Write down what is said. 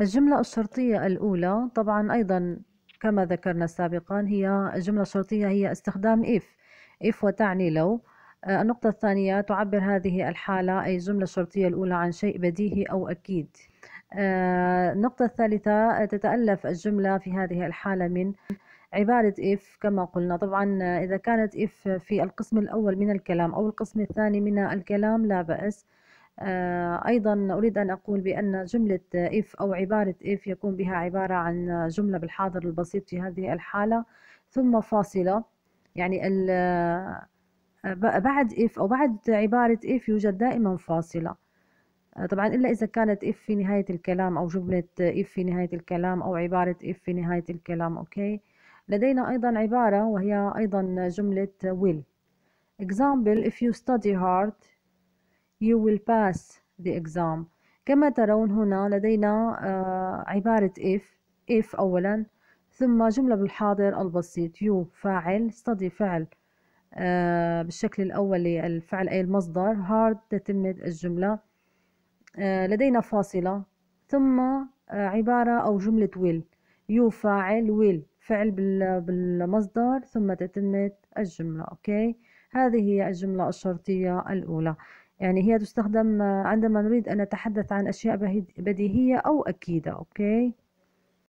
الجملة الشرطية الأولى طبعا أيضا كما ذكرنا سابقا هي الجملة الشرطية هي استخدام if if وتعني لو آه، النقطة الثانية تعبر هذه الحالة أي الجملة الشرطية الأولى عن شيء بديهي أو أكيد آه، النقطة الثالثة تتألف الجملة في هذه الحالة من عبارة if كما قلنا طبعا إذا كانت if في القسم الأول من الكلام أو القسم الثاني من الكلام لا بأس آه، أيضا أريد أن أقول بأن جملة if أو عبارة if يكون بها عبارة عن جملة بالحاضر البسيط في هذه الحالة ثم فاصلة يعني آه، بعد if أو بعد عبارة if يوجد دائما فاصلة آه، طبعا إلا إذا كانت if في نهاية الكلام أو جملة if في نهاية الكلام أو عبارة if في نهاية الكلام أوكي لدينا أيضا عبارة وهي أيضا جملة will example if you study hard you will pass the exam كما ترون هنا لدينا آه، عبارة if if أولا ثم جملة بالحاضر البسيط you فاعل study فعل آه، بالشكل الأولي الفعل أي المصدر hard تتمة الجملة آه، لدينا فاصلة ثم عبارة أو جملة will you فاعل will فعل بالمصدر ثم تتمة الجملة أوكي هذه هي الجملة الشرطية الأولى يعني هي تستخدم عندما نريد أن نتحدث عن أشياء بديهية أو أكيدة أوكي